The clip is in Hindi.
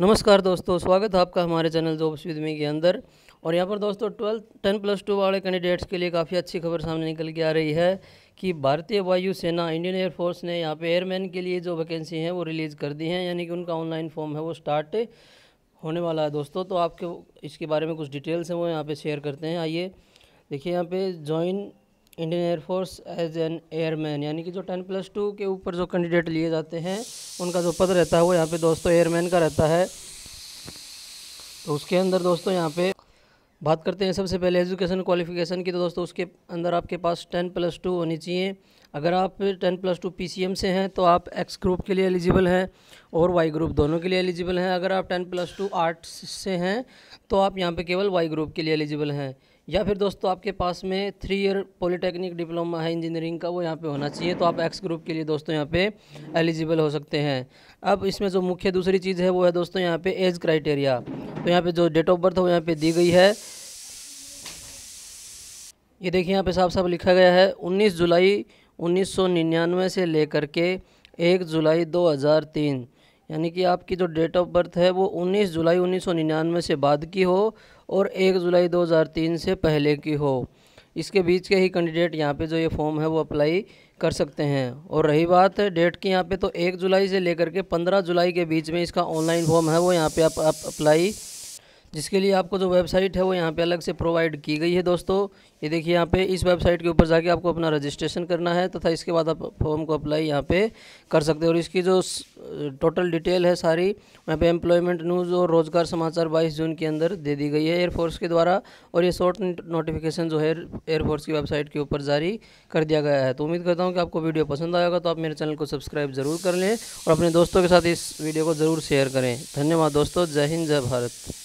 नमस्कार दोस्तों स्वागत है आपका हमारे चैनल जॉब विद में के अंदर और यहाँ पर दोस्तों ट्वेल्थ टेन प्लस टू वाले कैंडिडेट्स के लिए काफ़ी अच्छी खबर सामने निकल के आ रही है कि भारतीय वायुसेना इंडियन एयरफोर्स ने यहाँ पे एयरमैन के लिए जो वैकेंसी हैं वो रिलीज़ कर दी हैं यानी कि उनका ऑनलाइन फॉर्म है वो स्टार्ट होने वाला है दोस्तों तो आपके इसके बारे में कुछ डिटेल्स हैं वो यहाँ पर शेयर करते हैं आइए देखिए यहाँ पर join Indian Air Force as an airman यानी कि जो टेन प्लस टू के ऊपर जो कैंडिडेट लिए जाते हैं उनका जो पद रहता है वो यहाँ पे दोस्तों एयरमैन का रहता है तो उसके अंदर दोस्तों यहाँ पे बात करते हैं सबसे पहले एजुकेशन क्वालिफिकेशन की तो दोस्तों उसके अंदर आपके पास टेन प्लस टू होनी चाहिए अगर आप टेन प्लस टू पी से हैं तो आप एक्स ग्रुप के लिए एलिजिबल हैं और वाई ग्रुप दोनों के लिए एलिजिबल हैं अगर आप टेन प्लस टू आर्ट्स से हैं तो आप यहाँ पर केवल वाई ग्रुप के लिए एलिजिबल हैं या फिर दोस्तों आपके पास में थ्री ईयर पॉलीटेक्निक डिप्लोमा है इंजीनियरिंग का वो यहाँ पे होना चाहिए तो आप एक्स ग्रुप के लिए दोस्तों यहाँ पे एलिजिबल हो सकते हैं अब इसमें जो मुख्य दूसरी चीज़ है वो है दोस्तों यहाँ पे एज क्राइटेरिया तो यहाँ पे जो डेट ऑफ बर्थ है वो यहाँ पर दी गई है ये देखिए यहाँ पर साफ साफ लिखा गया है उन्नीस जुलाई उन्नीस से लेकर के एक जुलाई दो यानी कि आपकी जो डेट ऑफ बर्थ है वो 19 जुलाई 1999 से बाद की हो और 1 जुलाई 2003 से पहले की हो इसके बीच के ही कैंडिडेट यहाँ पे जो ये फॉर्म है वो अप्लाई कर सकते हैं और रही बात है डेट की यहाँ पे तो 1 जुलाई से लेकर के 15 जुलाई के बीच में इसका ऑनलाइन फॉर्म है वो यहाँ पे आप, आप अप्लाई जिसके लिए आपको जो वेबसाइट है वो यहाँ पे अलग से प्रोवाइड की गई है दोस्तों ये देखिए यहाँ पे इस वेबसाइट के ऊपर जाके आपको अपना रजिस्ट्रेशन करना है तथा इसके बाद आप फॉर्म को अप्लाई यहाँ पे कर सकते हैं और इसकी जो टोटल डिटेल है सारी यहाँ पे एम्प्लॉयमेंट न्यूज़ और रोज़गार समाचार बाईस जून के अंदर दे दी गई है एयरफोर्स के द्वारा और ये शॉर्ट नोटिफिकेशन जो है एयरफोर्स की वेबसाइट के ऊपर जारी कर दिया गया है तो उम्मीद करता हूँ कि आपको वीडियो पसंद आएगा तो आप मेरे चैनल को सब्सक्राइब ज़रूर कर लें और अपने दोस्तों के साथ इस वीडियो को ज़रूर शेयर करें धन्यवाद दोस्तों जय हिंद जय भारत